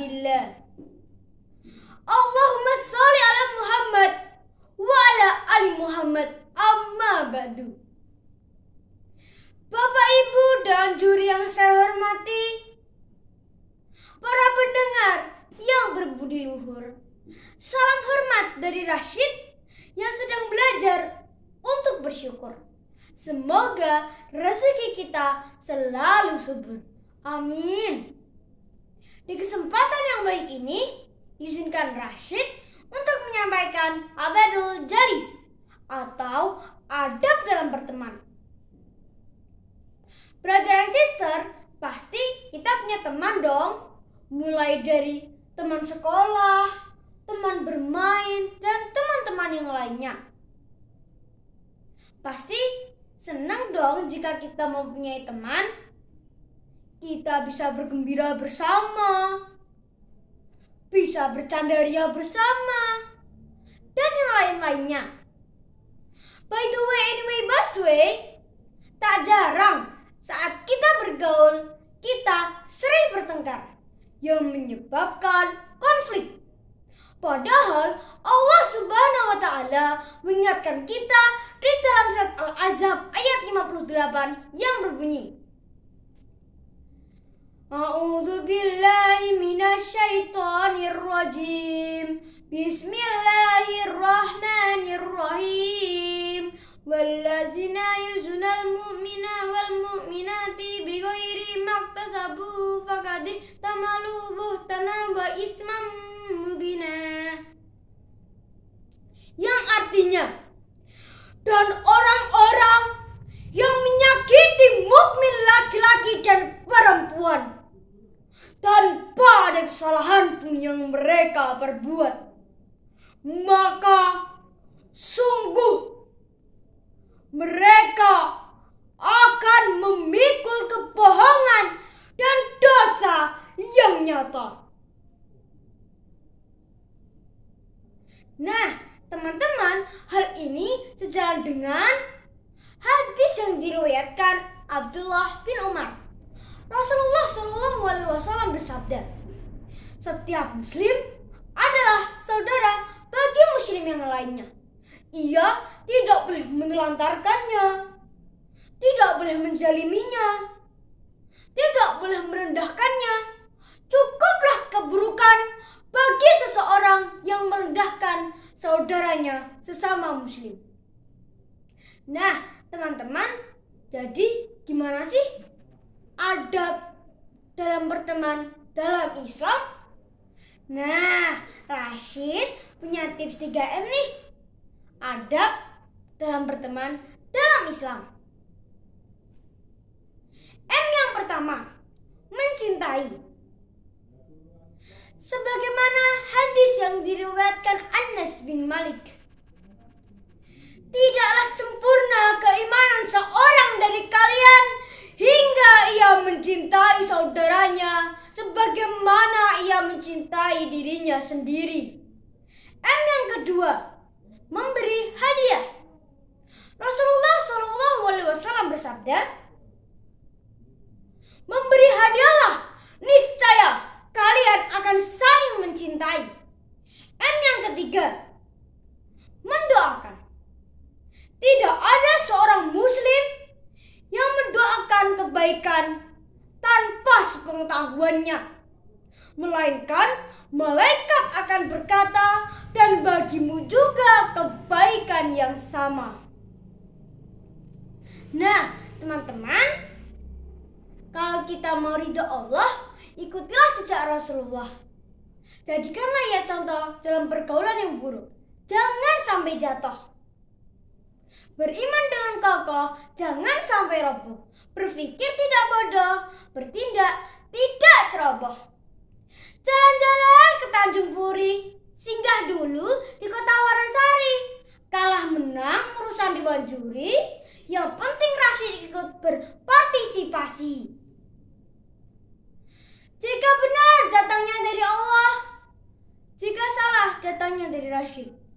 billah Allahumma sholli ala Muhammad wa ala ali Muhammad amma ba'du Bapak Ibu dan juri yang saya hormati para pendengar yang berbudi luhur salam hormat dari Rashid yang sedang belajar untuk bersyukur Semoga rezeki kita selalu subur. Amin. Di kesempatan yang baik ini, izinkan Rashid untuk menyampaikan abadul jalis atau adab dalam berteman. Brother and sister, pasti kita punya teman dong. Mulai dari teman sekolah, teman bermain, dan teman-teman yang lainnya. Pasti senang dong jika kita mempunyai teman kita bisa bergembira bersama, bisa bercanda ria bersama, dan yang lain-lainnya. By the way, anyway, busway, tak jarang saat kita bergaul, kita sering bertengkar yang menyebabkan konflik. Padahal Allah Subhanahu wa taala mengingatkan kita di dalam surat Al-Azab ayat 58 yang berbunyi A'udzu billahi minasyaitonir rajim. Bismillahirrahmanirrahim. Wallazina yuzunal mu'mina wal mu'minati bighairi maktasabu faqad tamalu buhtana wa ismam mubina. Yang artinya dan orang-orang yang menyakiti mukmin laki-laki dan perempuan tanpa ada kesalahan pun yang mereka perbuat. Maka sungguh mereka akan memikul kebohongan dan dosa yang nyata. Nah, teman-teman, hal ini sejalan dengan hadis yang diriwayatkan Abdullah bin Umar Rasulullah Shallallahu Alaihi Wasallam bersabda, setiap Muslim adalah saudara bagi Muslim yang lainnya. Ia tidak boleh menelantarkannya, tidak boleh menjaliminya, tidak boleh merendahkannya. Cukuplah keburukan bagi seseorang yang merendahkan saudaranya sesama Muslim. Nah, teman-teman, jadi gimana sih adab dalam berteman dalam Islam? Nah, Rashid punya tips 3M nih. Adab dalam berteman dalam Islam. M yang pertama, mencintai. Sebagaimana hadis yang diriwayatkan Anas bin Malik. Tidaklah sempurna keimanan seorang dari kalian hingga ia mencintai saudaranya sebagaimana ia mencintai dirinya sendiri. M yang kedua, memberi hadiah. Rasulullah Shallallahu Alaihi Wasallam bersabda, memberi hadiahlah, niscaya kalian akan saling mencintai. M yang ketiga, kebaikan tanpa sepengetahuannya. Melainkan malaikat akan berkata dan bagimu juga kebaikan yang sama. Nah, teman-teman, kalau kita mau ridho Allah, ikutilah jejak Rasulullah. Jadikanlah ia ya contoh dalam pergaulan yang buruk. Jangan sampai jatuh. Beriman dengan kokoh, jangan sampai roboh berpikir tidak bodoh, bertindak tidak ceroboh. Jalan-jalan ke Tanjung Puri, singgah dulu di kota Wanasari. Kalah menang urusan di Banjuri, yang penting Rashid ikut berpartisipasi. Jika benar datangnya dari Allah, jika salah datangnya dari Rashid.